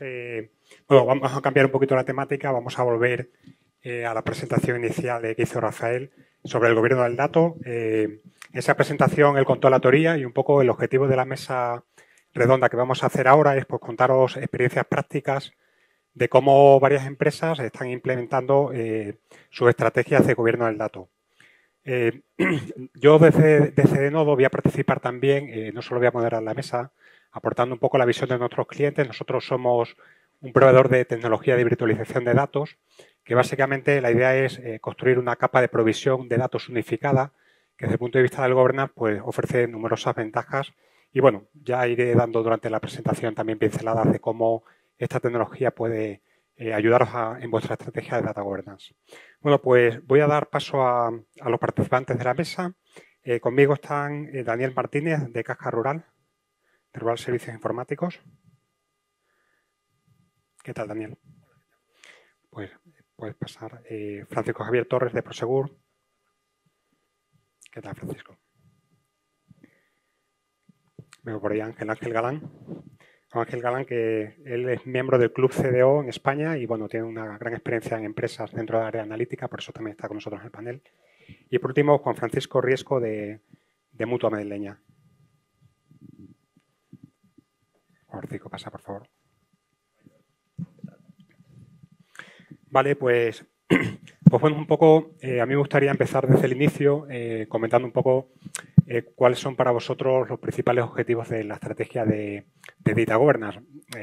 Eh, bueno, vamos a cambiar un poquito la temática, vamos a volver eh, a la presentación inicial que hizo Rafael sobre el gobierno del dato. Eh, esa presentación él contó la teoría y un poco el objetivo de la mesa redonda que vamos a hacer ahora es pues, contaros experiencias prácticas de cómo varias empresas están implementando sus estrategias de gobierno del dato. yo desde, desde voy a participar también, no solo voy a moderar la mesa, aportando un poco la visión de nuestros clientes. Nosotros somos un proveedor de tecnología de virtualización de datos, que básicamente la idea es eh, construir una capa de provisión de datos unificada, que desde el punto de vista del governance pues, ofrece numerosas ventajas. Y bueno, ya iré dando durante la presentación también pinceladas de cómo esta tecnología puede eh, ayudaros en vuestra estrategia de data governance. Bueno, pues voy a dar paso a, los participantes de la mesa. Eh, conmigo están Daniel Martínez de Caja Rural. Rural Servicios Informáticos. ¿Qué tal, Daniel? Pues puedes pasar. Eh, Francisco Javier Torres de Prosegur. ¿Qué tal, Francisco? Veo por ahí Ángel Ángel Galán. Ángel Galán, que él es miembro del Club CDO en España y bueno, tiene una gran experiencia en empresas dentro del área analítica, por eso también está con nosotros en el panel. Y por último, Juan Francisco Riesco de, Mutua Medellín. pasa, por favor. Vale, pues, pues bueno, un poco, eh, a mí me gustaría empezar desde el inicio eh, comentando un poco eh, cuáles son para vosotros los principales objetivos de la estrategia de, Data Governance.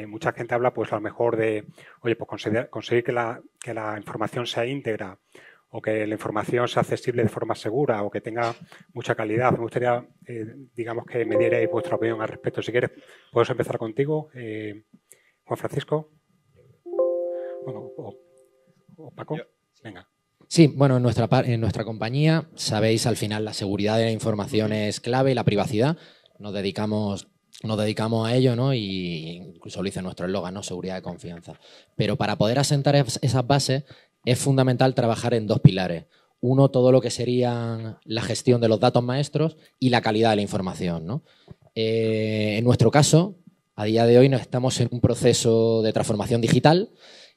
mucha gente habla, pues a lo mejor de, oye, pues conseguir, que, la, que la información sea íntegra, o que la información sea accesible de forma segura o que tenga mucha calidad. Me gustaría, eh, digamos, que me dierais vuestra opinión al respecto. Si quieres, podemos empezar contigo, eh, Juan Francisco. Bueno, Paco. Venga. Sí, bueno, en nuestra, en nuestra compañía, sabéis, al final la seguridad de la información es clave y la privacidad. Nos dedicamos nos dedicamos a ello, ¿no? Y incluso lo dice nuestro eslogan, ¿no? Seguridad de confianza. Pero para poder asentar esas bases es fundamental trabajar en dos pilares. Uno, todo lo que sería la gestión de los datos maestros y la calidad de la información. Eh, en nuestro caso, a día de hoy nos estamos en un proceso de transformación digital.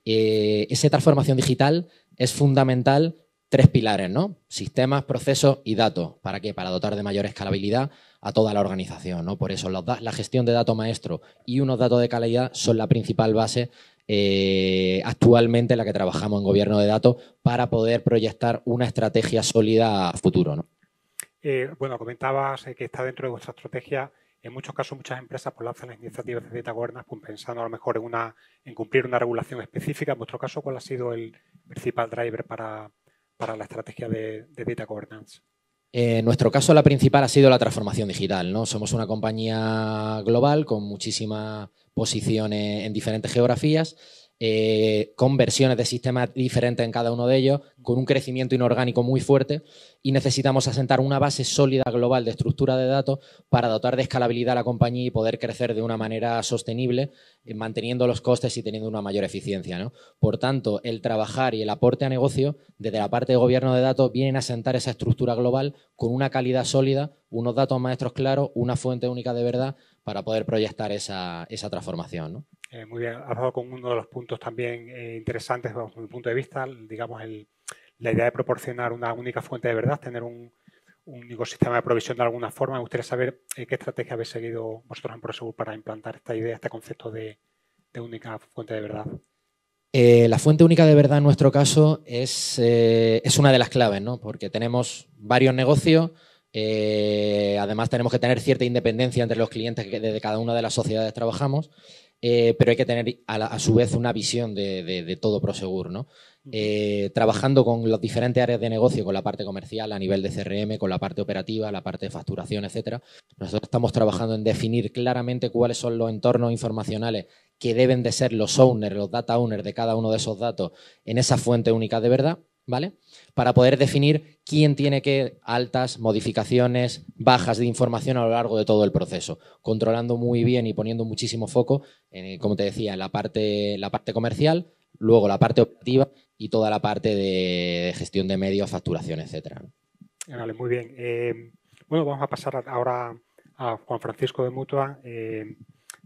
Eh, esa transformación digital es fundamental tres pilares, ¿no? Sistemas, procesos y datos. ¿Para qué? Para dotar de mayor escalabilidad a toda la organización, Por eso la gestión de datos maestros y unos datos de calidad son la principal base eh, actualmente en la que trabajamos en gobierno de datos para poder proyectar una estrategia sólida a futuro. Eh, bueno, comentabas eh, que está dentro de vuestra estrategia. En muchos casos, muchas empresas pues, lanzan las iniciativas de data governance pues, pensando a lo mejor en, cumplir una regulación específica. En vuestro caso, ¿cuál ha sido el principal driver para, la estrategia de, de data governance? en nuestro caso, la principal ha sido la transformación digital. ¿no? Somos una compañía global con muchísimas posiciones en diferentes geografías eh, con versiones de sistemas diferentes en cada uno de ellos, con un crecimiento inorgánico muy fuerte y necesitamos asentar una base sólida global de estructura de datos para dotar de escalabilidad a la compañía y poder crecer de una manera sostenible, eh, manteniendo los costes y teniendo una mayor eficiencia. Por tanto, el trabajar y el aporte a negocio desde la parte de gobierno de datos vienen a asentar esa estructura global con una calidad sólida, unos datos maestros claros, una fuente única de verdad para poder proyectar esa, transformación. Eh, muy bien, ha hablado con uno de los puntos también eh, interesantes desde mi punto de vista, digamos, la idea de proporcionar una única fuente de verdad, tener un, único sistema de provisión de alguna forma. Me gustaría saber eh, qué estrategia habéis seguido vosotros en Prosegur para implantar esta idea, este concepto de, única fuente de verdad. la fuente única de verdad en nuestro caso es, una de las claves, ¿no? porque tenemos varios negocios, además tenemos que tener cierta independencia entre los clientes que desde cada una de las sociedades trabajamos eh, pero hay que tener a, su vez una visión de, todo Prosegur, ¿no? Eh, trabajando con las diferentes áreas de negocio, con la parte comercial, a nivel de CRM, con la parte operativa, la parte de facturación, etcétera. Nosotros estamos trabajando en definir claramente cuáles son los entornos informacionales que deben de ser los owners, los data owners de cada uno de esos datos en esa fuente única de verdad, ¿vale? para poder definir quién tiene que altas, modificaciones, bajas de información a lo largo de todo el proceso, controlando muy bien y poniendo muchísimo foco, eh, como te decía, en la parte, la parte comercial, luego la parte operativa y toda la parte de gestión de medios, facturación, etcétera. muy bien. Eh, bueno, vamos a pasar ahora a Juan Francisco de Mutua. Eh,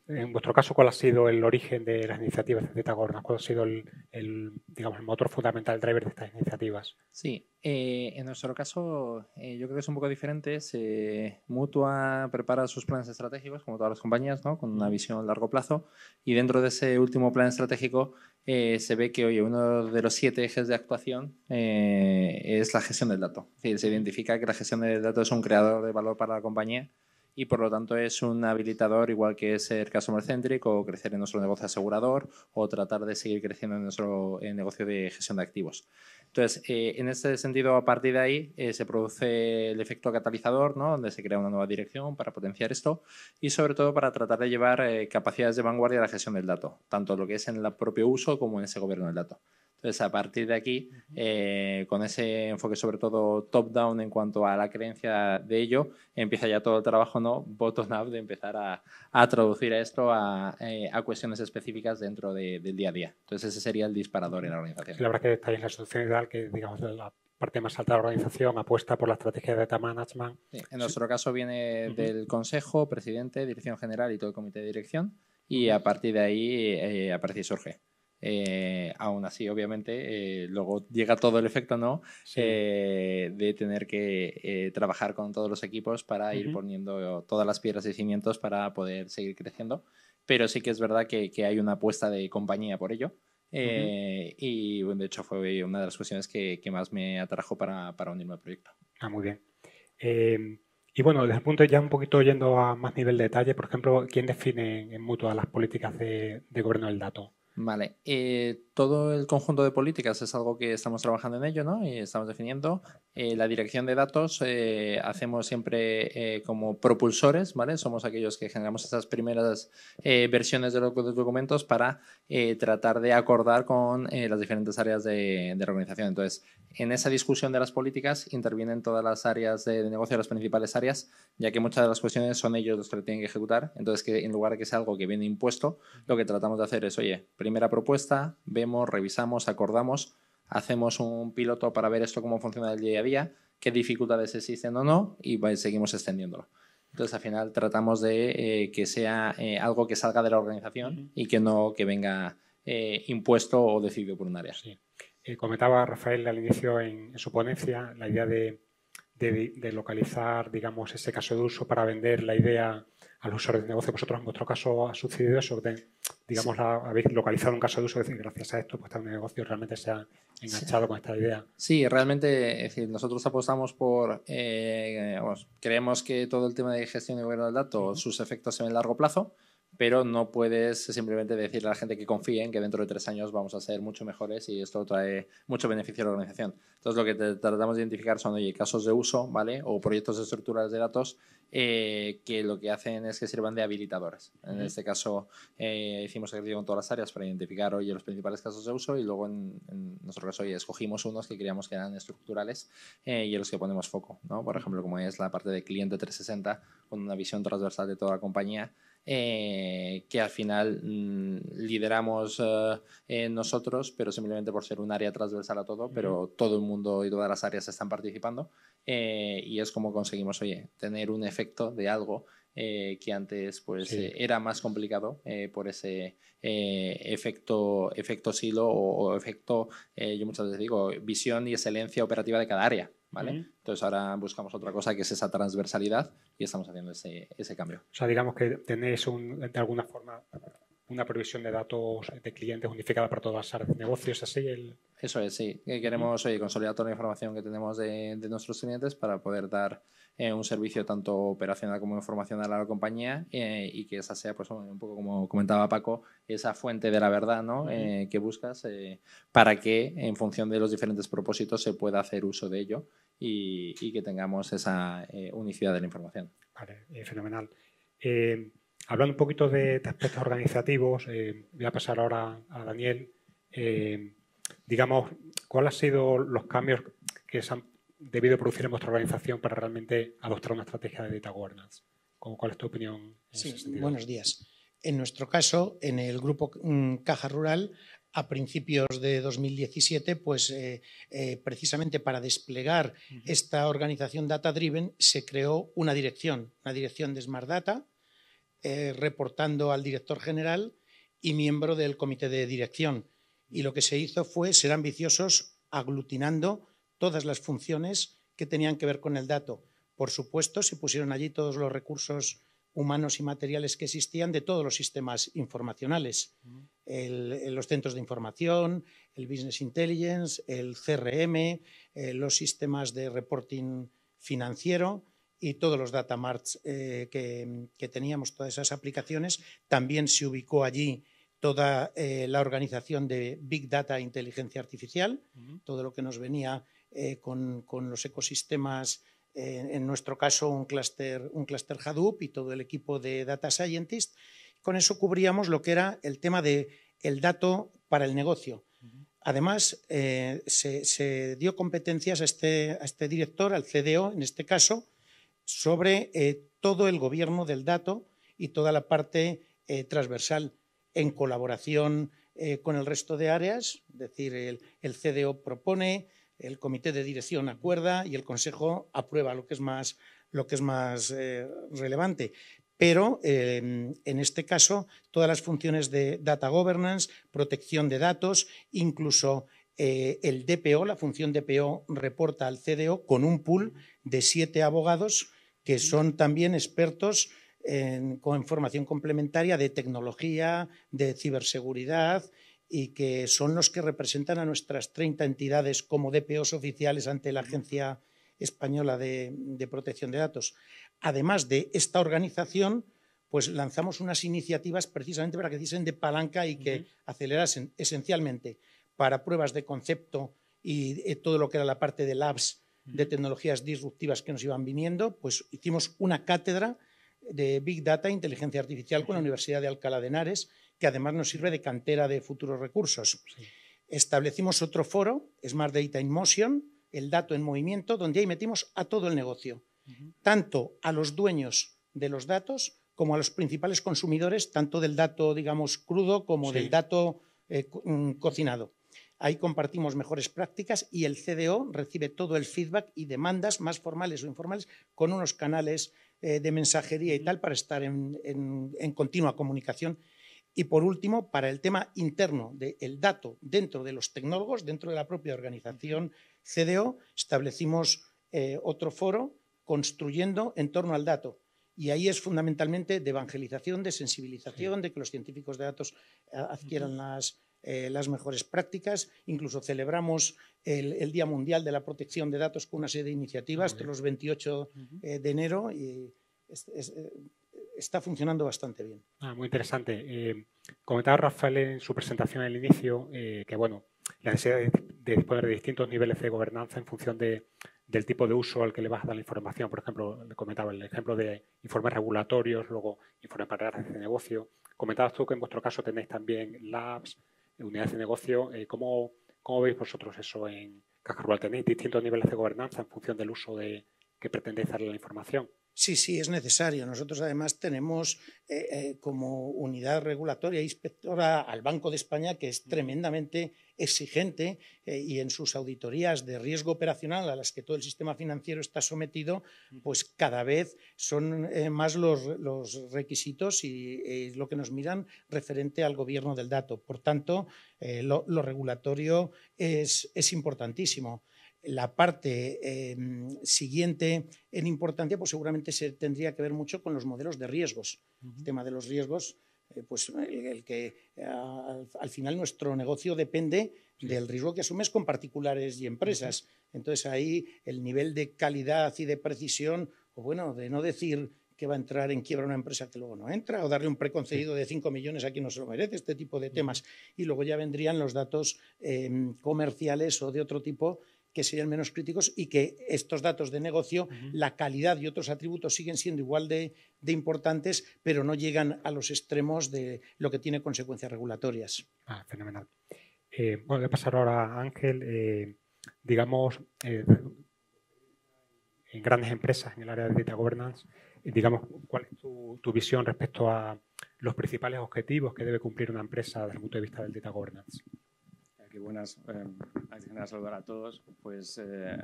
en vuestro caso, ¿cuál ha sido el origen de las iniciativas de Gorda? ¿Cuál ha sido el, digamos, el motor fundamental, el driver de estas iniciativas? Sí, eh, en nuestro caso, eh, yo creo que es un poco diferente. Se Mutua prepara sus planes estratégicos, como todas las compañías, ¿no? con una visión a largo plazo. Y dentro de ese último plan estratégico, eh, se ve que oye, uno de los siete ejes de actuación es la gestión del dato. Es se identifica que la gestión del dato es un creador de valor para la compañía y por lo tanto es un habilitador igual que ser customer centric o crecer en nuestro negocio asegurador o tratar de seguir creciendo en nuestro negocio de gestión de activos. Entonces, eh, en este sentido, a partir de ahí eh, se produce el efecto catalizador, donde se crea una nueva dirección para potenciar esto y sobre todo para tratar de llevar eh, capacidades de vanguardia a la gestión del dato, tanto lo que es en el propio uso como en ese gobierno del dato. Entonces, a partir de aquí, eh, con ese enfoque sobre todo top-down en cuanto a la creencia de ello, empieza ya todo el trabajo ¿no? bottom-up de empezar a, a traducir esto a, eh, a, cuestiones específicas dentro del día a día. Entonces, ese sería el disparador en la organización. La verdad que está en la solución ideal, que digamos, la parte más alta de la organización apuesta por la estrategia de data management. en nuestro caso viene del consejo, presidente, dirección general y todo el comité de dirección. Y a partir de ahí eh, aparece y surge. Eh, aún así, obviamente, eh, luego llega todo el efecto, ¿no? Eh, de tener que trabajar con todos los equipos para ir poniendo todas las piedras y cimientos para poder seguir creciendo. Pero sí que es verdad que, hay una apuesta de compañía por ello. Y de hecho fue una de las cuestiones que, más me atrajo para, unirme al proyecto. Ah, muy bien. Y bueno, desde el punto de ya un poquito yendo a más nivel de detalle, por ejemplo, ¿quién define en mutua las políticas de gobierno del dato? Vale. Eh, todo el conjunto de políticas es algo que estamos trabajando en ello, ¿no? Y estamos definiendo. Eh, la dirección de datos eh, hacemos siempre eh, como propulsores, ¿vale? Somos aquellos que generamos esas primeras versiones de los documentos para tratar de acordar con las diferentes áreas de, la organización. Entonces, en esa discusión de las políticas intervienen todas las áreas de, negocio, las principales áreas, ya que muchas de las cuestiones son ellos los que tienen que ejecutar. Entonces, que en lugar de que sea algo que viene impuesto, lo que tratamos de hacer es, oye, primera propuesta, ve revisamos, acordamos, hacemos un piloto para ver esto cómo funciona el día a día, qué dificultades existen o no y seguimos extendiéndolo. Entonces, al final tratamos de eh, que sea eh, algo que salga de la organización y que no que venga eh, impuesto o decidido por un área. Sí. comentaba Rafael al inicio en, su ponencia la idea de, localizar, digamos, ese caso de uso para vender la idea a los usuarios de negocio. Vosotros, en otro caso, ha sucedido eso, digamos, habéis localizado un caso de uso, decir, gracias a esto, pues tal negocio realmente se ha enganchado con esta idea. Sí, realmente, es decir, nosotros apostamos por, eh, creemos que todo el tema de gestión y gobierno del dato, sus efectos en el largo plazo, pero no puedes simplemente decirle a la gente que confíen que dentro de tres años vamos a ser mucho mejores y esto trae mucho beneficio a la organización. Entonces, lo que tratamos de identificar son, casos de uso, ¿vale? O proyectos estructurales de datos eh, que lo que hacen es que sirvan de habilitadores. En este caso, eh, hicimos ejercicio con todas las áreas para identificar, los principales casos de uso y luego, en, nuestro caso, escogimos unos que creíamos que eran estructurales eh, y en los que ponemos foco, ¿no? Por ejemplo, como es la parte de cliente 360 con una visión transversal de toda la compañía, eh, que al final mm, lideramos eh, eh, nosotros, pero simplemente por ser un área transversal a todo, pero todo el mundo y todas las áreas están participando. y es como conseguimos, oye, tener un efecto de algo que antes pues, era más complicado por ese efecto, efecto silo o efecto, yo muchas veces digo, visión y excelencia operativa de cada área. ¿vale? Entonces ahora buscamos otra cosa que es esa transversalidad y estamos haciendo ese, ese cambio. O sea, digamos que tenéis de alguna forma una provisión de datos de clientes unificada para todas las áreas de negocios, así el... Eso es, sí. Eh, queremos consolidar toda la información que tenemos de, de nuestros clientes para poder dar eh, un servicio tanto operacional como informacional a la compañía eh, y que esa sea, pues un poco como comentaba Paco, esa fuente de la verdad ¿no? Eh, que buscas para que en función de los diferentes propósitos se pueda hacer uso de ello y, que tengamos esa unicidad de la información. Vale, fenomenal. hablando un poquito de, de aspectos organizativos, voy a pasar ahora a Daniel. digamos, ¿cuáles han sido los cambios que se han debido producir en vuestra organización para realmente adoptar una estrategia de data governance? ¿Cuál es tu opinión? buenos días. En nuestro caso, en el grupo mm, Caja Rural, a principios de 2017, pues eh, eh, precisamente para desplegar esta organización Data Driven se creó una dirección, una dirección de Smart Data, eh, reportando al director general y miembro del comité de dirección. Y lo que se hizo fue ser ambiciosos aglutinando todas las funciones que tenían que ver con el dato. Por supuesto, se pusieron allí todos los recursos humanos y materiales que existían de todos los sistemas informacionales. Mm. Eh, los centros de información, el Business Intelligence, el CRM, eh, los sistemas de reporting financiero y todos los data marts eh, que, teníamos, todas esas aplicaciones. También se ubicó allí toda la organización de Big Data e Inteligencia Artificial, todo lo que nos venía eh, con, los ecosistemas, eh, en nuestro caso un clúster un cluster Hadoop y todo el equipo de Data Scientist. Con eso cubríamos lo que era el tema del el dato para el negocio. Además, eh, se, dio competencias a este, este director, al CDO en este caso, sobre todo el gobierno del dato y toda la parte transversal en colaboración con el resto de áreas. Es decir, el, el CDO propone, el comité de dirección acuerda y el consejo aprueba lo que es más, lo que es más eh, relevante. Pero em, en este caso, todas las funciones de data governance, protección de datos, incluso eh, el DPO, la función DPO reporta al CDO con un pool de siete abogados que son también expertos en, con formación complementaria de tecnología, de ciberseguridad y que son los que representan a nuestras 30 entidades como DPOs oficiales ante la Agencia Española de, Protección de Datos. Además de esta organización, pues lanzamos unas iniciativas precisamente para que hiciesen de palanca y que acelerasen esencialmente para pruebas de concepto y eh, todo lo que era la parte de labs de tecnologías disruptivas que nos iban viniendo, pues hicimos una cátedra de Big Data e Inteligencia Artificial con la Universidad de Alcalá de Henares que además nos sirve de cantera de futuros recursos. Establecimos otro foro, Smart Data in Motion, el dato en movimiento, donde ahí metimos a todo el negocio, tanto a los dueños de los datos como a los principales consumidores, tanto del dato, digamos, crudo como del dato eh, mm, cocinado. Ahí compartimos mejores prácticas y el CDO recibe todo el feedback y demandas más formales o informales con unos canales eh, de mensajería y tal para estar en continua comunicación y por último, para el tema interno del dato dentro de los tecnólogos, dentro de la propia organización CDO, establecimos eh, otro foro construyendo en torno al dato. Y ahí es fundamentalmente de evangelización, de sensibilización, de que los científicos de datos eh, adquieran las, eh, las mejores prácticas. Incluso celebramos el, Día Mundial de la Protección de Datos con una serie de iniciativas, todos los 28 de enero. Y es, está funcionando bastante bien. Ah, muy interesante. Eh, comentaba Rafael en su presentación al inicio eh, que, bueno, la necesidad de, disponer de distintos niveles de gobernanza en función del tipo de uso al que le vas a dar la información. Por ejemplo, comentaba el ejemplo de informes regulatorios, luego informes para áreas de negocio. Comentabas tú que en vuestro caso tenéis también labs, unidades de negocio. Eh, ¿cómo, ¿Cómo veis vosotros eso en Caja Rural? ¿Tenéis distintos niveles de gobernanza en función del uso de que pretendéis darle la información? Sí, sí, es necesario. Nosotros además tenemos eh, eh, como unidad regulatoria inspectora al Banco de España, que es tremendamente exigente eh, y en sus auditorías de riesgo operacional a las que todo el sistema financiero está sometido, pues cada vez son más los, requisitos y lo que nos miran referente al gobierno del dato. Por tanto, lo, regulatorio es importantísimo la parte em, siguiente en importancia, pues seguramente se tendría que ver mucho con los modelos de riesgos. El tema de los riesgos, eh, pues el, que al final nuestro negocio depende del riesgo que asumes con particulares y empresas. Entonces ahí el nivel de calidad y de precisión, o bueno, de no decir que va a entrar en quiebra una empresa que luego no entra, o darle un preconcedido de 5 millones a quien no se lo merece, este tipo de temas. Y luego ya vendrían los datos em, comerciales o de otro tipo que serían menos críticos y que estos datos de negocio, la calidad y otros atributos siguen siendo igual de, importantes, pero no llegan a los extremos de lo que tiene consecuencias regulatorias. Ah, fenomenal. Eh, bueno, voy a pasar ahora a Ángel. Eh, digamos, eh, en grandes empresas en el área de data governance, digamos, ¿cuál es tu, visión respecto a los principales objetivos que debe cumplir una empresa desde el punto de vista del data governance? Buenas, eh, a todos. Pues eh,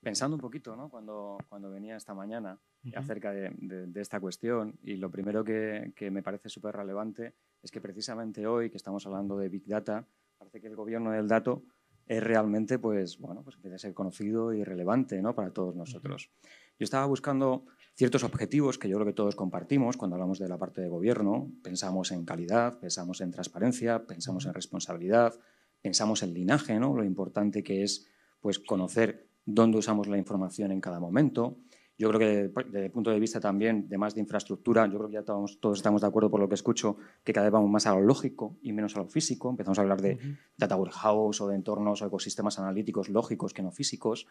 pensando un poquito, ¿no? Cuando, cuando venía esta mañana acerca de, esta cuestión y lo primero que, me parece súper relevante es que precisamente hoy que estamos hablando de Big Data, parece que el gobierno del dato es realmente, pues, bueno, pues empieza a ser conocido y relevante, ¿no? Para todos nosotros. Yo estaba buscando ciertos objetivos que yo creo que todos compartimos cuando hablamos de la parte de gobierno. Pensamos en calidad, pensamos en transparencia, pensamos en responsabilidad, pensamos el linaje, ¿no? lo importante que es pues, conocer dónde usamos la información en cada momento. Yo creo que desde, el punto de vista también de más de infraestructura, yo creo que ya todos, todos, estamos de acuerdo por lo que escucho, que cada vez vamos más a lo lógico y menos a lo físico. Empezamos a hablar de data warehouse o de entornos o ecosistemas analíticos lógicos que no físicos.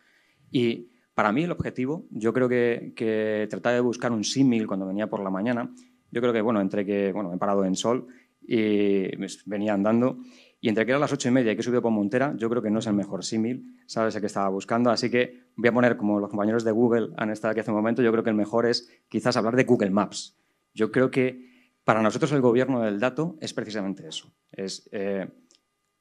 Y para mí el objetivo, yo creo que, que de buscar un símil cuando venía por la mañana. Yo creo que, bueno, entre que, bueno, me he parado en sol y pues, venía andando y entre que era las ocho y media y que he subido por Montera, yo creo que no es el mejor símil, sabes el que estaba buscando. Así que voy a poner, como los compañeros de Google han estado aquí hace un momento, yo creo que el mejor es quizás hablar de Google Maps. Yo creo que para nosotros el gobierno del dato es precisamente eso. Es eh,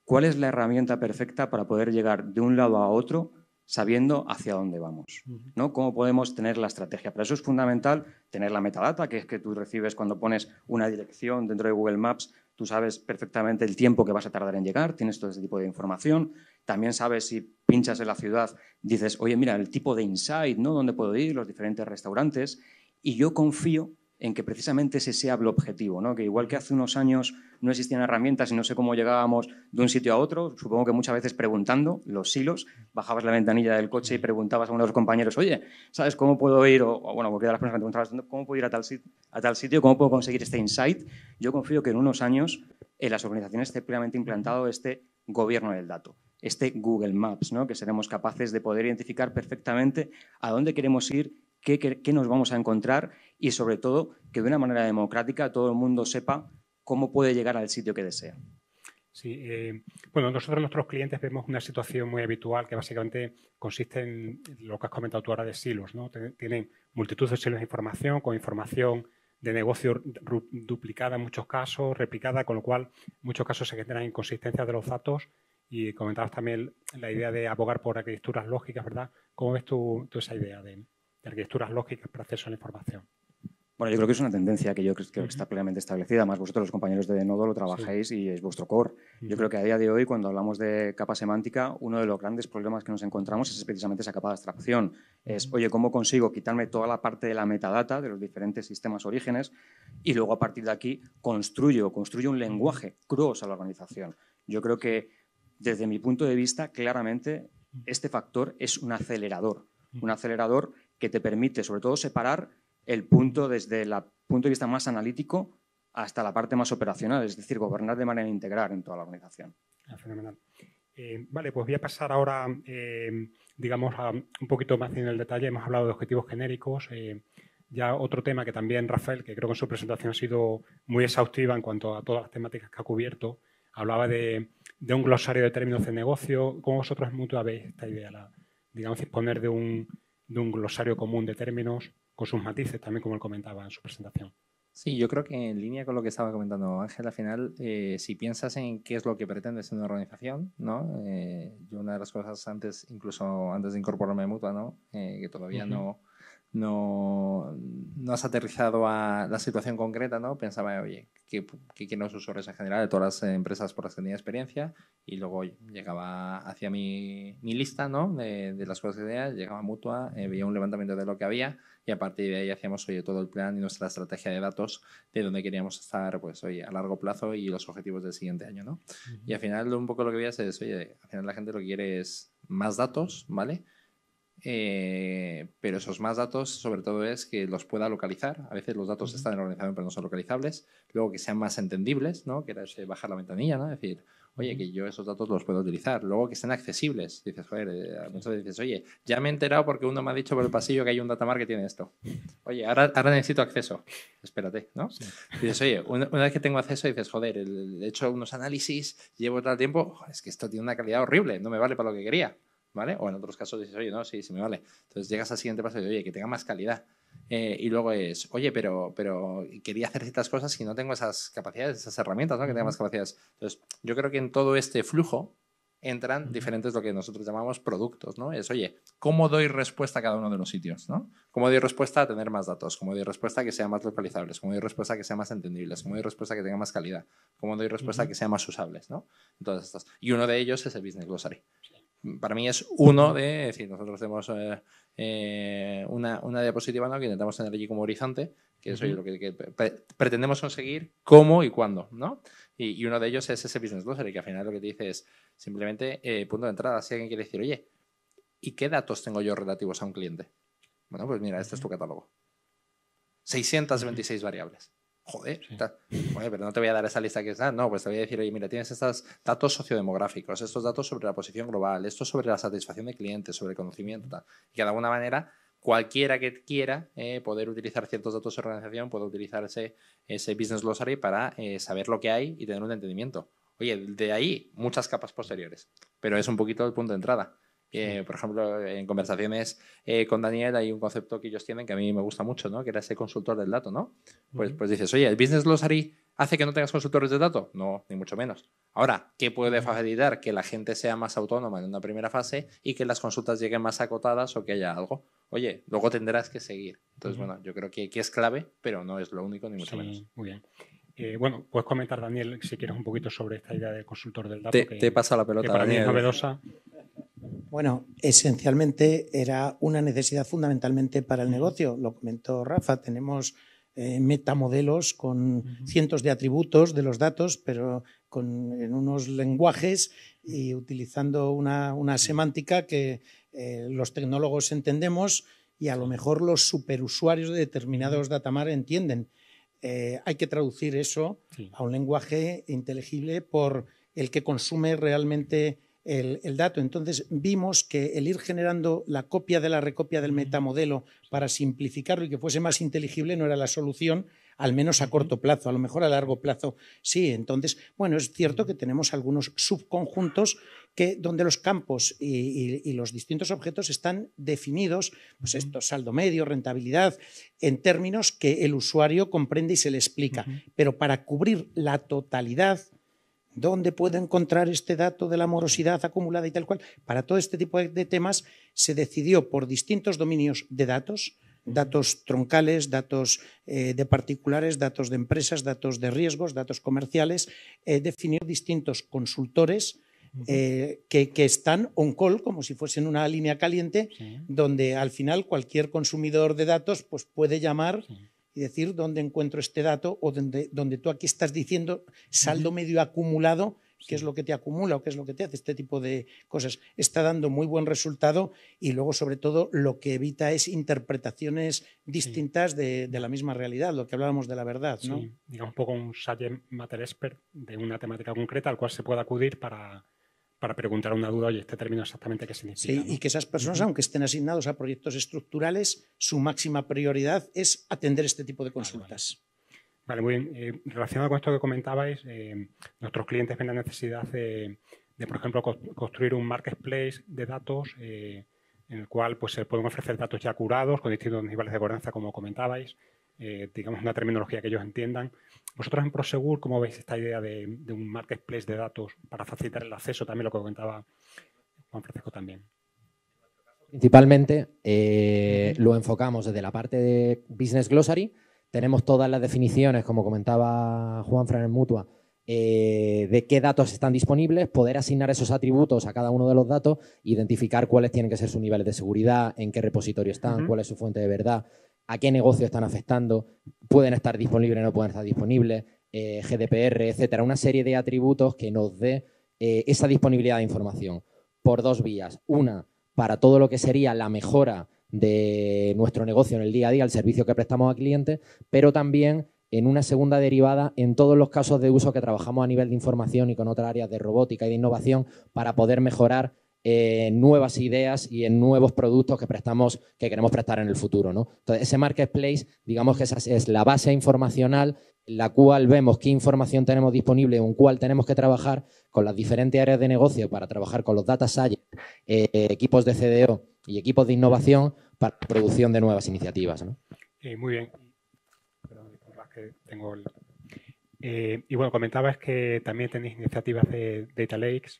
cuál es la herramienta perfecta para poder llegar de un lado a otro sabiendo hacia dónde vamos, ¿no? Cómo podemos tener la estrategia. Para eso es fundamental tener la metadata, que es que tú recibes cuando pones una dirección dentro de Google Maps, Tú sabes perfectamente el tiempo que vas a tardar en llegar, tienes todo ese tipo de información. También sabes si pinchas en la ciudad, dices, oye, mira, el tipo de insight, ¿no? ¿Dónde puedo ir? Los diferentes restaurantes. Y yo confío en que precisamente ese sea el objetivo, que igual que hace unos años no existían herramientas y no sé cómo llegábamos de un sitio a otro, supongo que muchas veces preguntando los hilos, bajabas la ventanilla del coche y preguntabas a uno de los compañeros, oye, ¿sabes cómo puedo ir? O, bueno, porque de las personas que ¿cómo puedo ir a tal, a tal sitio? ¿Cómo puedo conseguir este insight? Yo confío que en unos años en las organizaciones esté plenamente implantado este gobierno del dato este Google Maps, ¿no? que seremos capaces de poder identificar perfectamente a dónde queremos ir, qué nos vamos a encontrar y sobre todo que de una manera democrática todo el mundo sepa cómo puede llegar al sitio que desea. Sí, eh, bueno, nosotros nuestros clientes vemos una situación muy habitual que básicamente consiste en lo que has comentado tú ahora de silos, ¿no? Tienen multitud de silos de información con información de negocio duplicada en muchos casos, replicada, con lo cual en muchos casos se generan inconsistencias de los datos y comentabas también la idea de abogar por arquitecturas lógicas, ¿verdad? ¿Cómo ves tú, esa idea de, de arquitecturas lógicas para acceso a la información? Bueno, yo creo que es una tendencia que yo creo que está plenamente establecida. Más vosotros, los compañeros de Nodo, lo trabajáis y es vuestro core. Yo creo que a día de hoy, cuando hablamos de capa semántica, uno de los grandes problemas que nos encontramos es precisamente esa capa de abstracción. Es, oye, ¿cómo consigo quitarme toda la parte de la metadata de los diferentes sistemas orígenes y luego a partir de aquí construyo, construyo un lenguaje cross a la organización? Yo creo que desde mi punto de vista, claramente, este factor es un acelerador. Un acelerador que te permite, sobre todo, separar el punto desde el punto de vista más analítico hasta la parte más operacional, es decir, gobernar de manera integral en toda la organización. Ah, fenomenal. Eh, vale, pues voy a pasar ahora, eh, digamos, un poquito más en el detalle. Hemos hablado de objetivos genéricos. Eh, ya otro tema que también Rafael, que creo que en su presentación ha sido muy exhaustiva en cuanto a todas las temáticas que ha cubierto, hablaba de, un glosario de términos de negocio. ¿Cómo vosotros en esta idea? digamos, disponer de un, de un glosario común de términos con sus matices también, como él comentaba en su presentación. Sí, yo creo que en línea con lo que estaba comentando Ángel, al final, eh, si piensas en qué es lo que pretendes en una organización, ¿no? Eh, yo una de las cosas antes, incluso antes de incorporarme a Mutua, ¿no? Eh, que todavía no, no, has aterrizado a la situación concreta, ¿no? Pensaba, oye, ¿qué, qué quieren los usuarios en general de todas las empresas por las que tenía experiencia? Y luego llegaba hacia mi, mi lista, ¿no? De, las cosas que tenía, llegaba Mutua, veía un levantamiento de lo que había y a partir de ahí hacíamos oye, todo el plan y nuestra estrategia de datos de dónde queríamos estar pues, oye, a largo plazo y los objetivos del siguiente año. ¿no? Y al final un poco lo que veías es, oye, al final la gente lo que quiere es más datos, ¿vale? Eh, pero esos más datos, sobre todo, es que los pueda localizar. A veces los datos están en organización, pero no son localizables. Luego que sean más entendibles, ¿no? Que era bajar la ventanilla, ¿no? Es decir, oye, que yo esos datos los puedo utilizar. Luego que estén accesibles. Dices, joder, eh, muchas veces dices, oye, ya me he enterado porque uno me ha dicho por el pasillo que hay un datamar que tiene esto. Oye, ahora, necesito acceso. Espérate, ¿no? Dices, oye, una, una, vez que tengo acceso, dices, joder, he hecho unos análisis, llevo tal tiempo, es que esto tiene una calidad horrible, no me vale para lo que quería. ¿vale? O en otros casos dices, oye, no, sí, sí me vale. Entonces llegas al siguiente paso y dices, oye, que tenga más calidad. Eh, y luego es, oye, pero, pero quería hacer ciertas cosas y no tengo esas capacidades, esas herramientas, ¿no? Que tenga más capacidades. Entonces, yo creo que en todo este flujo entran diferentes lo que nosotros llamamos productos, ¿no? Es, oye, ¿cómo doy respuesta a cada uno de los sitios, ¿no? ¿Cómo doy respuesta a tener más datos? ¿Cómo doy respuesta a que sea más localizables? ¿Cómo doy respuesta a que sea más entendibles? ¿Cómo doy respuesta a que tenga más calidad? ¿Cómo doy respuesta a que sea más usables, ¿no? Y uno de ellos es el Business Glossary para mí es uno de, es decir, nosotros tenemos eh, eh, una, diapositiva que intentamos tener allí como horizonte, que eso es lo que, pretendemos conseguir, cómo y cuándo, ¿no? Y, uno de ellos es ese business closer, que al final lo que te dice es simplemente eh, punto de entrada. Si alguien quiere decir, oye, ¿y qué datos tengo yo relativos a un cliente? Bueno, pues mira, este es tu catálogo. 626 variables. Joder, pero no te voy a dar esa lista que está. Ah, no, pues te voy a decir, mira, tienes estos datos sociodemográficos, estos datos sobre la posición global, estos sobre la satisfacción de clientes, sobre el conocimiento, tal. Y que de alguna manera cualquiera que quiera eh, poder utilizar ciertos datos de organización puede utilizar ese, business glossary para eh, saber lo que hay y tener un entendimiento. Oye, de ahí muchas capas posteriores, pero es un poquito el punto de entrada. Eh, por ejemplo, en conversaciones eh, con Daniel hay un concepto que ellos tienen que a mí me gusta mucho, ¿no? Que era ese consultor del dato, ¿no? Pues, pues dices, oye, ¿el Business Glossary hace que no tengas consultores de dato? No, ni mucho menos. Ahora, ¿qué puede facilitar? Que la gente sea más autónoma en una primera fase y que las consultas lleguen más acotadas o que haya algo. Oye, luego tendrás que seguir. Entonces, bueno, yo creo que, es clave, pero no es lo único, ni mucho menos. Muy bien. Eh, bueno, puedes comentar, Daniel, si quieres un poquito sobre esta idea del consultor del dato. Te, que, pasa la pelota, para Daniel. Mí novedosa. Bueno, esencialmente era una necesidad fundamentalmente para el negocio. Lo comentó Rafa, tenemos eh, metamodelos con cientos de atributos de los datos, pero con, en unos lenguajes y utilizando una, semántica que eh, los tecnólogos entendemos y a lo mejor los superusuarios de determinados datamar entienden. Eh, hay que traducir eso a un lenguaje inteligible por el que consume realmente el, dato. Entonces vimos que el ir generando la copia de la recopia del metamodelo para simplificarlo y que fuese más inteligible no era la solución, al menos a corto plazo, a lo mejor a largo plazo sí. Entonces, bueno, es cierto que tenemos algunos subconjuntos que, donde los campos y, y los distintos objetos están definidos, pues esto, saldo medio, rentabilidad, en términos que el usuario comprende y se le explica. Pero para cubrir la totalidad, ¿Dónde puedo encontrar este dato de la morosidad acumulada y tal cual? Para todo este tipo de temas se decidió por distintos dominios de datos, datos troncales, datos eh, de particulares, datos de empresas, datos de riesgos, datos comerciales, eh, definir distintos consultores eh, que, están on call, como si fuesen una línea caliente, donde al final cualquier consumidor de datos pues, puede llamar y decir dónde encuentro este dato o donde, donde tú aquí estás diciendo saldo medio acumulado, qué es lo que te acumula o qué es lo que te hace, este tipo de cosas. Está dando muy buen resultado y luego, sobre todo, lo que evita es interpretaciones distintas de, la misma realidad, lo que hablábamos de la verdad. digamos un poco un subject matter expert de una temática concreta al cual se puede acudir para, para preguntar una duda, oye, este término exactamente qué significa. Sí, y que esas personas, aunque estén asignados a proyectos estructurales, su máxima prioridad es atender este tipo de consultas. Vale, muy bien. Eh, relacionado con esto que comentabais, eh, nuestros clientes ven la necesidad de, por ejemplo, construir un marketplace de datos eh, en el cual pues, se pueden ofrecer datos ya curados con distintos niveles de gobernanza, como comentabais. Eh, digamos, una terminología que ellos entiendan. Vosotros en Prosegur, ¿cómo veis esta idea de, un marketplace de datos para facilitar el acceso? También lo que comentaba Juan Francisco también. Principalmente eh, lo enfocamos desde la parte de Business Glossary. Tenemos todas las definiciones, como comentaba Juan Fran en Mutua, eh, de qué datos están disponibles, poder asignar esos atributos a cada uno de los datos, identificar cuáles tienen que ser sus niveles de seguridad, en qué repositorio están, cuál es su fuente de verdad, a qué negocio están afectando, pueden estar disponibles o no pueden estar disponibles, eh, GDPR, etcétera, una serie de atributos que nos dé eh, esa disponibilidad de información por dos vías. Una, para todo lo que sería la mejora de nuestro negocio en el día a día, el servicio que prestamos a clientes, pero también en una segunda derivada en todos los casos de uso que trabajamos a nivel de información y con otras áreas de robótica y de innovación para poder mejorar eh, nuevas ideas y en nuevos productos que prestamos, que queremos prestar en el futuro. Entonces, ese marketplace, digamos que esa es la base informacional, la cual vemos qué información tenemos disponible, en cuál tenemos que trabajar con las diferentes áreas de negocio para trabajar con los data science, eh, equipos de CDO y equipos de innovación para producción de nuevas iniciativas. Eh, muy bien tengo. Eh, y bueno, comentabas que también tenéis iniciativas de Data Lakes.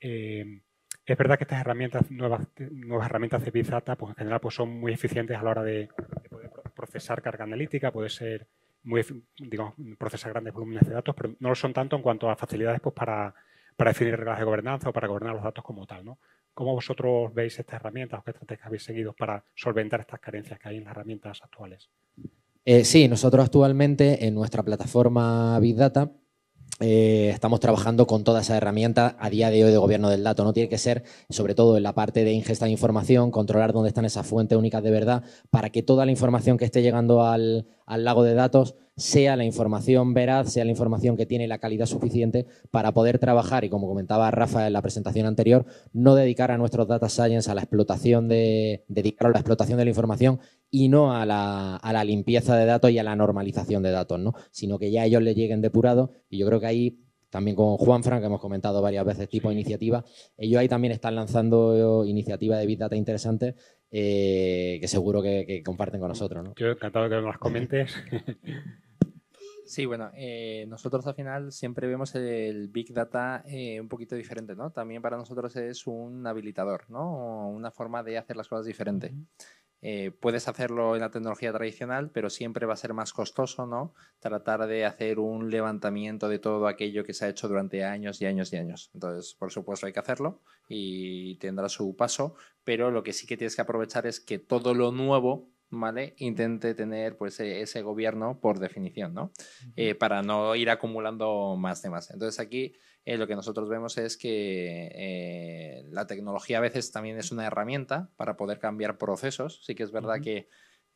Eh, es verdad que estas herramientas, nuevas, nuevas herramientas de Big Data, pues en general pues son muy eficientes a la hora de, poder procesar carga analítica, puede ser muy, digamos, procesar grandes volúmenes de datos, pero no lo son tanto en cuanto a facilidades pues, para, definir reglas de gobernanza o para gobernar los datos como tal. ¿no? ¿Cómo vosotros veis estas herramientas o qué estrategias habéis seguido para solventar estas carencias que hay en las herramientas actuales? Eh, sí, nosotros actualmente en nuestra plataforma Big Data eh, estamos trabajando con toda esa herramienta a día de hoy de gobierno del dato. No tiene que ser, sobre todo en la parte de ingesta de información, controlar dónde están esas fuentes únicas de verdad para que toda la información que esté llegando al lago de datos sea la información veraz, sea la información que tiene la calidad suficiente para poder trabajar y como comentaba Rafa en la presentación anterior, no dedicar a nuestros data science a la explotación de, dedicar a la explotación de la información y no a la, a la limpieza de datos y a la normalización de datos, ¿no? sino que ya ellos le lleguen depurados y yo creo que ahí también con Juan Frank, que hemos comentado varias veces tipo de iniciativa, ellos ahí también están lanzando eh, iniciativas de Big Data interesantes eh, que seguro que, comparten con nosotros. ¿no? Yo encantado que nos comentes. Sí, bueno, eh, nosotros al final siempre vemos el Big Data eh, un poquito diferente, ¿no? También para nosotros es un habilitador, ¿no? Una forma de hacer las cosas diferente. Eh, puedes hacerlo en la tecnología tradicional, pero siempre va a ser más costoso, ¿no? Tratar de hacer un levantamiento de todo aquello que se ha hecho durante años y años y años. Entonces, por supuesto, hay que hacerlo y tendrá su paso, pero lo que sí que tienes que aprovechar es que todo lo nuevo ¿vale? Intente tener pues, e, ese gobierno por definición, eh, para no ir acumulando más temas. Entonces aquí eh, lo que nosotros vemos es que eh, la tecnología a veces también es una herramienta para poder cambiar procesos. Sí que es verdad que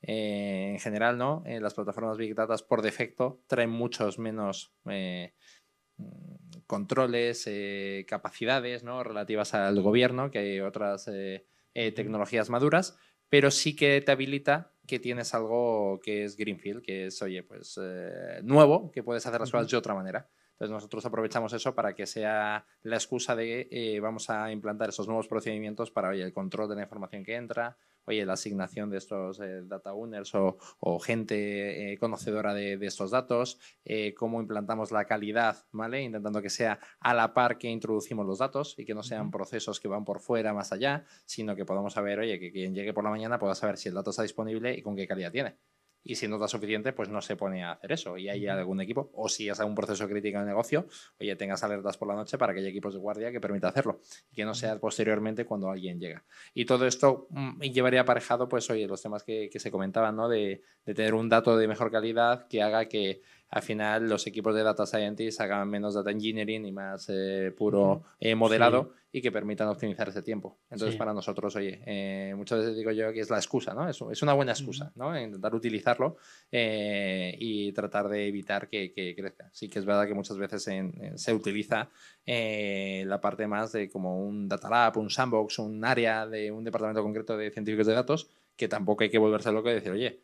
en general, ¿no? las plataformas Big Data por defecto traen muchos menos mm, controles, capacidades, ¿no? Relativas al gobierno que otras tecnologías maduras pero sí que te habilita que tienes algo que es Greenfield, que es, oye, pues eh, nuevo, que puedes hacer las cosas de otra manera. Entonces nosotros aprovechamos eso para que sea la excusa de que eh, vamos a implantar esos nuevos procedimientos para el control de la información que entra, oye, la asignación de estos eh, data owners o, gente eh, conocedora de, de, estos datos, eh, cómo implantamos la calidad, ¿vale? Intentando que sea a la par que introducimos los datos y que no sean procesos que van por fuera, más allá, sino que podamos saber, oye, que quien llegue por la mañana pueda saber si el dato está disponible y con qué calidad tiene y si no da suficiente, pues no se pone a hacer eso. Y hay algún equipo, o si es algún proceso crítico en negocio, oye, tengas alertas por la noche para que haya equipos de guardia que permita hacerlo y que no sea posteriormente cuando alguien llega. Y todo esto mm, llevaría aparejado, pues, oye, los temas que, se comentaban, ¿no? De, de tener un dato de mejor calidad que haga que al final los equipos de data scientists hagan menos data engineering y más eh, puro eh, modelado y que permitan optimizar ese tiempo. Entonces, para nosotros, oye, eh, muchas veces digo yo que es la excusa, ¿no? Es, es una buena excusa, ¿no? Intentar utilizarlo y tratar de evitar que, crezca. Sí que es verdad que muchas veces se utiliza la parte más de como un data lab, un sandbox, un área de un departamento concreto de científicos de datos, que tampoco hay que volverse loco y decir, oye,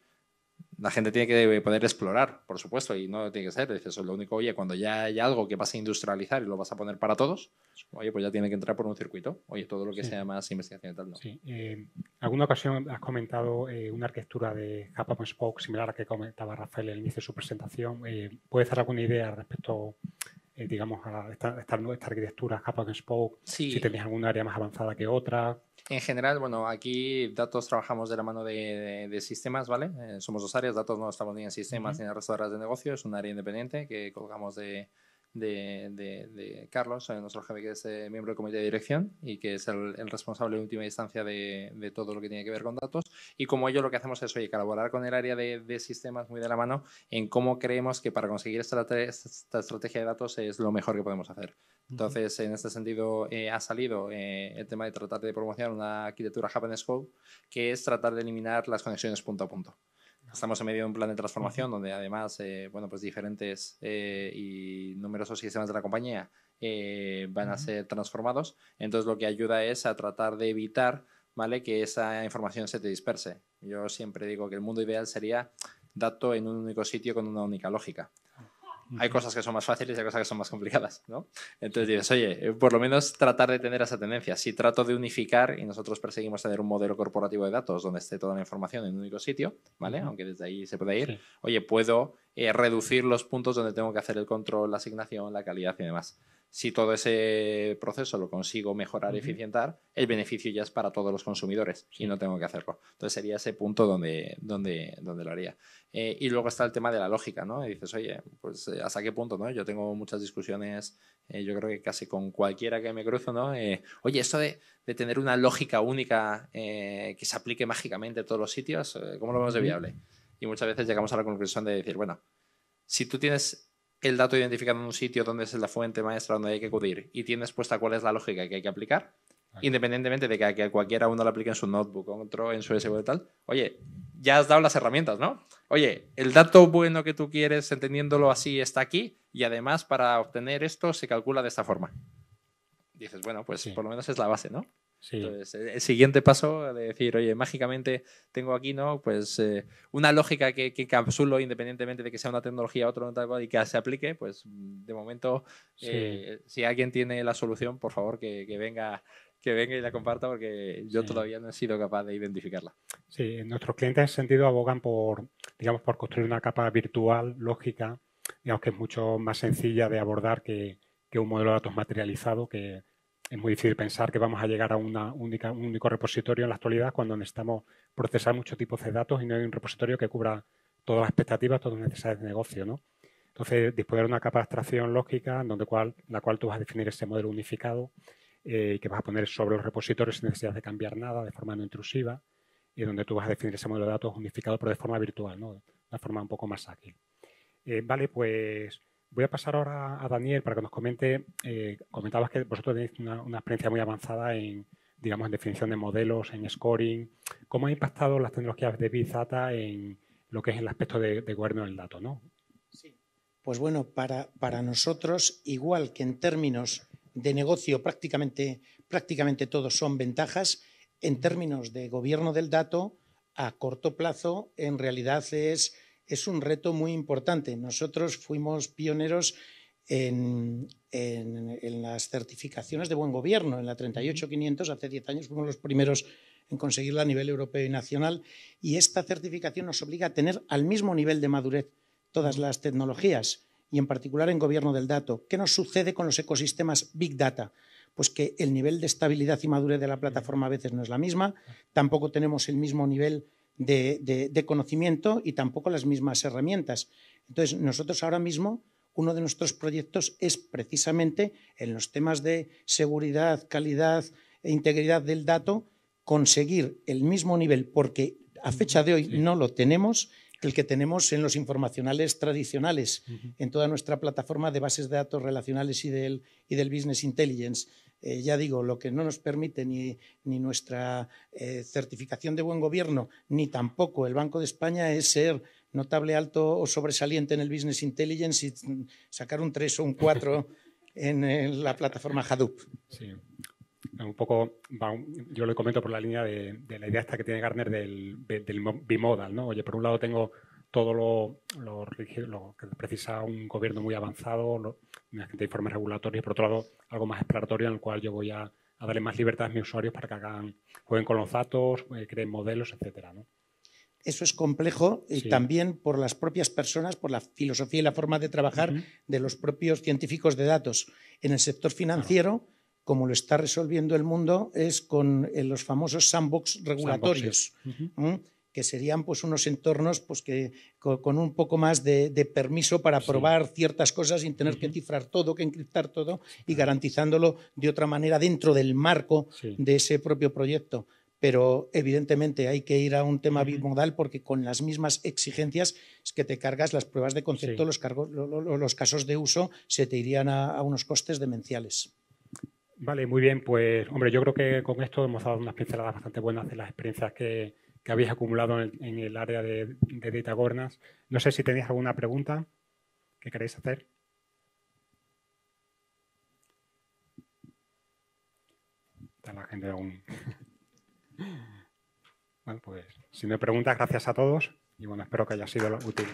la gente tiene que poder explorar, por supuesto, y no tiene que ser. eso es lo único, oye, cuando ya hay algo que vas a industrializar y lo vas a poner para todos, oye, pues ya tiene que entrar por un circuito. Oye, todo lo que se sea más investigación y tal, Sí. Em, alguna ocasión has comentado eh, una arquitectura de Kappa Spoke, similar a la que comentaba Rafael al inicio de su presentación. Eh, ¿Puedes dar alguna idea respecto eh, digamos, a esta, arquitectura Kappa Spoke, sí. si tenéis alguna área más avanzada que otra. En general, bueno, aquí datos trabajamos de la mano de, sistemas, ¿vale? Eh, somos dos áreas, datos no estamos ni en sistemas ni en el de áreas de negocio, es un área independiente que colgamos de, de, Carlos, nuestro jefe que es eh, miembro del comité de dirección y que es el, responsable de última instancia de, todo lo que tiene que ver con datos. Y como ello lo que hacemos es, colaborar con el área de, sistemas muy de la mano en cómo creemos que para conseguir esta, estrategia de datos es lo mejor que podemos hacer. Entonces, en este sentido, eh, ha salido eh, el tema de tratar de promocionar una arquitectura happen Scope, que es tratar de eliminar las conexiones punto a punto. Estamos en medio de un plan de transformación donde además, eh, bueno, pues diferentes eh, y numerosos sistemas de la compañía eh, van a ser transformados. Entonces lo que ayuda es a tratar de evitar, Que esa información se te disperse. Yo siempre digo que el mundo ideal sería dato en un único sitio con una única lógica. Hay cosas que son más fáciles y hay cosas que son más complicadas, Entonces dices, oye, eh, por lo menos tratar de tener esa tendencia. Si trato de unificar y nosotros perseguimos tener un modelo corporativo de datos donde esté toda la información en un único sitio, ¿vale? Aunque desde ahí se pueda ir, oye, puedo eh, reducir los puntos donde tengo que hacer el control, la asignación, la calidad y demás. Si todo ese proceso lo consigo mejorar, y eficientar, el beneficio ya es para todos los consumidores y no tengo que hacerlo. Entonces sería ese punto donde, donde, donde lo haría. Eh, y luego está el tema de la lógica, ¿no? Y dices, oye, pues eh, hasta qué punto, ¿no? Yo tengo muchas discusiones, eh, yo creo que casi con cualquiera que me cruzo, ¿no? oye, esto de, de, tener una lógica única que se aplique mágicamente a todos los sitios, ¿cómo lo vemos de viable? Y muchas veces llegamos a la conclusión de decir, bueno, si tú tienes el dato identificado en un sitio donde es la fuente maestra donde hay que acudir y tienes puesta cuál es la lógica que hay que aplicar, independientemente de que, que, cualquiera uno lo aplique en su notebook, otro en su SQL tal, oye, ya has dado las herramientas, ¿no? Oye, el dato bueno que tú quieres, entendiéndolo así, está aquí y además para obtener esto se calcula de esta forma. Dices, bueno, pues por lo menos es la base, ¿no? Entonces, eh, el siguiente paso de decir, oye, mágicamente tengo aquí, ¿no? Pues eh, una lógica que, que, capsulo independientemente de que sea una tecnología, otra, tal y que se aplique, pues de momento, eh, si alguien tiene la solución, por favor, que, venga que venga y la comparta porque yo todavía no he sido capaz de identificarla. Sí, nuestros clientes en ese sentido abogan por, digamos, por construir una capa virtual, lógica, digamos que es mucho más sencilla de abordar que, que un modelo de datos materializado que es muy difícil pensar que vamos a llegar a un único repositorio en la actualidad cuando necesitamos procesar muchos tipos de datos y no hay un repositorio que cubra todas las expectativas, todas las necesidades de negocio. ¿no? Entonces, disponer de una capa de abstracción lógica en donde la cual tú vas a definir ese modelo unificado eh, que vas a poner sobre los repositorios sin necesidad de cambiar nada de forma no intrusiva y donde tú vas a definir ese modelo de datos unificado pero de forma virtual, ¿no? de una forma un poco más ágil. Eh, vale, pues Voy a pasar ahora a Daniel para que nos comente, eh, comentabas que vosotros tenéis una, experiencia muy avanzada en, digamos, en definición de modelos, en scoring. ¿Cómo han impactado las tecnologías de Big Data en lo que es el aspecto de, de gobierno del dato? ¿no? Sí. Pues bueno, para, para nosotros, igual que en términos de negocio prácticamente, prácticamente todos son ventajas, en términos de gobierno del dato, a corto plazo en realidad es es un reto muy importante. Nosotros fuimos pioneros en, las certificaciones de buen gobierno. En la 38500, hace 10 años, fuimos los primeros en conseguirla a nivel europeo y nacional. Y esta certificación nos obliga a tener al mismo nivel de madurez todas las tecnologías y en particular en gobierno del dato. ¿Qué nos sucede con los ecosistemas Big Data? Pues que el nivel de estabilidad y madurez de la plataforma a veces no es la misma, tampoco tenemos el mismo nivel de, conocimiento y tampoco las mismas herramientas. Entonces, nosotros ahora mismo, uno de nuestros proyectos es precisamente en los temas de seguridad, calidad e integridad del dato, conseguir el mismo nivel, porque a fecha de hoy no lo tenemos, que el que tenemos en los informacionales tradicionales, en toda nuestra plataforma de bases de datos relacionales y del business intelligence. Eh, ya digo, lo que no nos permite ni, nuestra eh, certificación de buen gobierno, ni tampoco el Banco de España es ser notable, alto o sobresaliente en el Business Intelligence y sacar un 3 o un 4 en, la plataforma Hadoop. Un poco, yo lo comento por la línea de, la idea esta que tiene Garner del, bimodal, Oye, por un lado tengo todo lo, que precisa un gobierno muy avanzado, de informes regulatorios por otro lado algo más exploratorio en el cual yo voy a, darle más libertad a mis usuarios para que hagan, jueguen con los datos, eh, creen modelos, etcétera. Eso es complejo y también por las propias personas, por la filosofía y la forma de trabajar de los propios científicos de datos. En el sector financiero, como lo está resolviendo el mundo, es con eh, los famosos sandbox regulatorios que serían pues unos entornos pues que con, un poco más de, permiso para probar ciertas cosas sin tener que cifrar todo, que encriptar todo y garantizándolo de otra manera dentro del marco de ese propio proyecto. Pero evidentemente hay que ir a un tema bimodal porque con las mismas exigencias que te cargas las pruebas de concepto, los, los, casos de uso se te irían a, a unos costes demenciales. Vale, muy bien. Pues, hombre, yo creo que con esto hemos dado unas pinceladas bastante buenas de las experiencias que, que habéis acumulado en el, área de, de, Data No sé si tenéis alguna pregunta que queréis hacer. Está la gente aún. bueno, pues si no hay preguntas, gracias a todos y bueno, espero que haya sido útil.